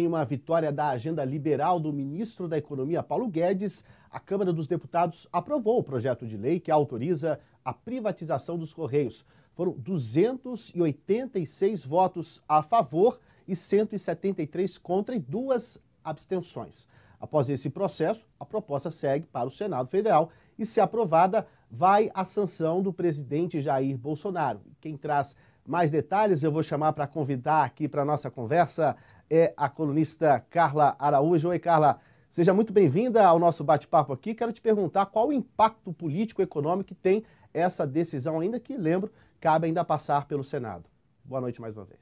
Em uma vitória da agenda liberal do ministro da Economia, Paulo Guedes, a Câmara dos Deputados aprovou o projeto de lei que autoriza a privatização dos Correios. Foram 286 votos a favor e 173 contra e duas abstenções. Após esse processo, a proposta segue para o Senado Federal e, se aprovada, vai à sanção do presidente Jair Bolsonaro. Quem traz mais detalhes eu vou chamar para convidar aqui para a nossa conversa é a colunista Carla Araújo. Oi, Carla. Seja muito bem-vinda ao nosso bate-papo aqui. Quero te perguntar qual o impacto político-econômico e que tem essa decisão, ainda que, lembro, cabe ainda passar pelo Senado. Boa noite mais uma vez.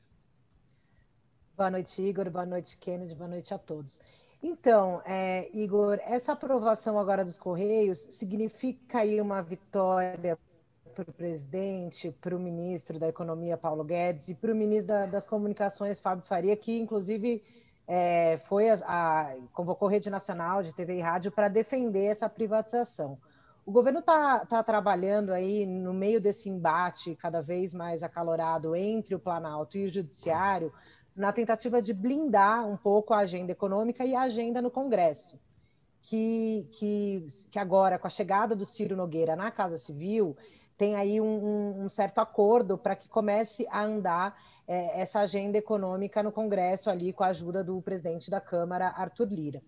Boa noite, Igor. Boa noite, Kennedy. Boa noite a todos. Então, é, Igor, essa aprovação agora dos Correios significa aí uma vitória para o presidente, para o ministro da Economia, Paulo Guedes, e para o ministro da, das Comunicações, Fábio Faria, que inclusive é, foi a, a, convocou a Rede Nacional de TV e Rádio para defender essa privatização. O governo está tá trabalhando aí no meio desse embate cada vez mais acalorado entre o Planalto e o Judiciário, na tentativa de blindar um pouco a agenda econômica e a agenda no Congresso. Que, que, que agora, com a chegada do Ciro Nogueira na Casa Civil, tem aí um, um certo acordo para que comece a andar é, essa agenda econômica no Congresso ali com a ajuda do presidente da Câmara, Arthur Lira.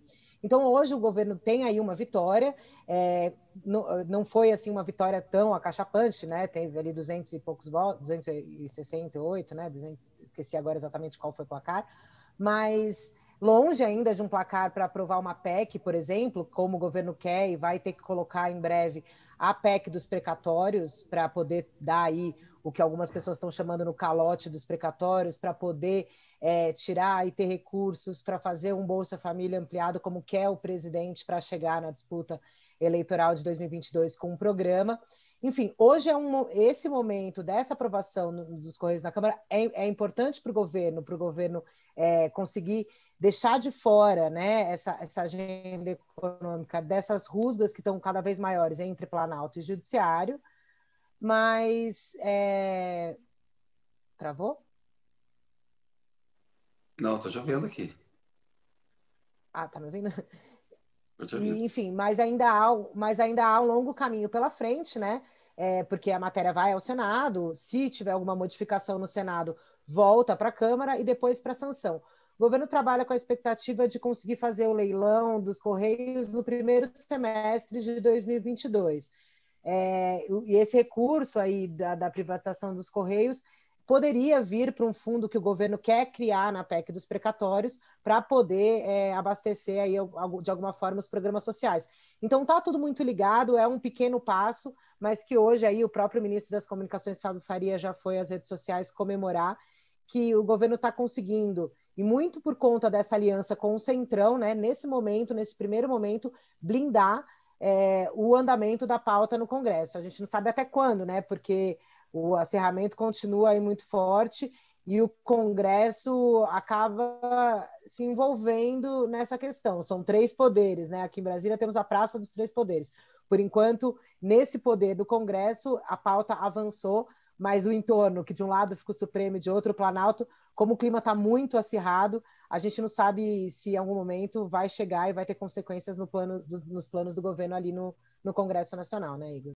Então hoje o governo tem aí uma vitória, é, não, não, foi assim uma vitória tão acachapante, né? Teve ali 200 e poucos votos, 268, né? 200, esqueci agora exatamente qual foi o placar, mas longe ainda de um placar para aprovar uma PEC, por exemplo, como o governo quer e vai ter que colocar em breve a PEC dos precatórios para poder dar aí o que algumas pessoas estão chamando no calote dos precatórios, para poder é, tirar e ter recursos para fazer um Bolsa Família ampliado, como quer o presidente, para chegar na disputa eleitoral de 2022 com um programa. Enfim, hoje é um, esse momento dessa aprovação dos Correios na Câmara é, é importante para o governo, para o governo é, conseguir deixar de fora né, essa, essa agenda econômica dessas rusgas que estão cada vez maiores entre Planalto e Judiciário, mas. É... Travou? Não, estou já vendo aqui. Ah, tá me ouvindo? E, enfim, mas ainda, há, mas ainda há um longo caminho pela frente, né? É, porque a matéria vai ao Senado, se tiver alguma modificação no Senado, volta para a Câmara e depois para a sanção. O governo trabalha com a expectativa de conseguir fazer o leilão dos Correios no primeiro semestre de 2022. É, e esse recurso aí da, da privatização dos Correios poderia vir para um fundo que o governo quer criar na PEC dos precatórios para poder é, abastecer aí, de alguma forma os programas sociais. Então tá tudo muito ligado, é um pequeno passo, mas que hoje aí o próprio ministro das Comunicações, Fábio Faria, já foi às redes sociais comemorar que o governo está conseguindo e muito por conta dessa aliança com o Centrão, né, nesse momento, nesse primeiro momento, blindar é, o andamento da pauta no Congresso. A gente não sabe até quando, né, porque o acerramento continua aí muito forte e o Congresso acaba se envolvendo nessa questão. São três poderes, né? Aqui em Brasília temos a Praça dos Três Poderes. Por enquanto, nesse poder do Congresso, a pauta avançou, mas o entorno, que de um lado fica o Supremo e de outro o Planalto, como o clima está muito acirrado, a gente não sabe se em algum momento vai chegar e vai ter consequências no plano, nos planos do governo ali no, no Congresso Nacional, né, Igor?